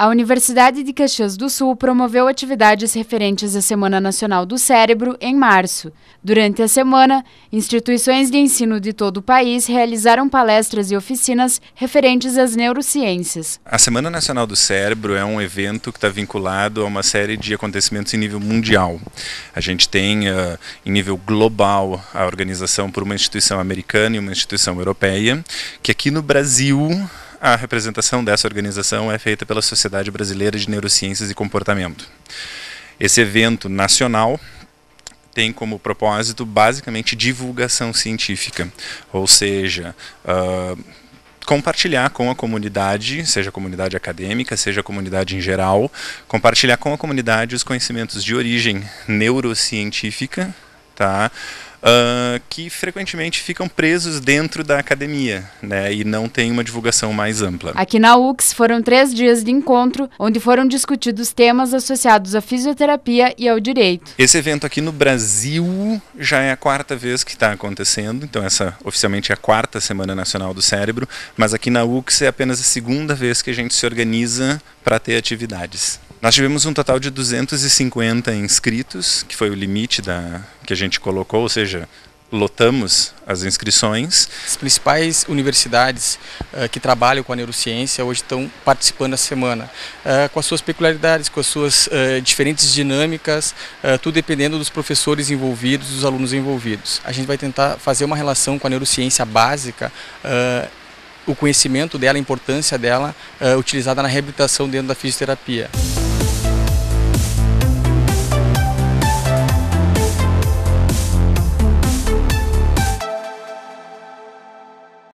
A Universidade de Caxias do Sul promoveu atividades referentes à Semana Nacional do Cérebro em março. Durante a semana, instituições de ensino de todo o país realizaram palestras e oficinas referentes às neurociências. A Semana Nacional do Cérebro é um evento que está vinculado a uma série de acontecimentos em nível mundial. A gente tem, uh, em nível global, a organização por uma instituição americana e uma instituição europeia, que aqui no Brasil a representação dessa organização é feita pela Sociedade Brasileira de Neurociências e Comportamento. Esse evento nacional tem como propósito basicamente divulgação científica, ou seja, uh, compartilhar com a comunidade, seja a comunidade acadêmica, seja a comunidade em geral, compartilhar com a comunidade os conhecimentos de origem neurocientífica, tá? uh, que frequentemente ficam presos dentro da academia, né, e não tem uma divulgação mais ampla. Aqui na UX foram três dias de encontro, onde foram discutidos temas associados à fisioterapia e ao direito. Esse evento aqui no Brasil já é a quarta vez que está acontecendo, então essa oficialmente é a quarta Semana Nacional do Cérebro, mas aqui na UX é apenas a segunda vez que a gente se organiza para ter atividades. Nós tivemos um total de 250 inscritos, que foi o limite da, que a gente colocou, ou seja, lotamos as inscrições. As principais universidades uh, que trabalham com a neurociência hoje estão participando da semana, uh, com as suas peculiaridades, com as suas uh, diferentes dinâmicas, tudo dependendo dos professores envolvidos, dos alunos envolvidos. A gente vai tentar fazer uma relação com a neurociência básica, o conhecimento dela, a importância dela, utilizada na reabilitação dentro da fisioterapia.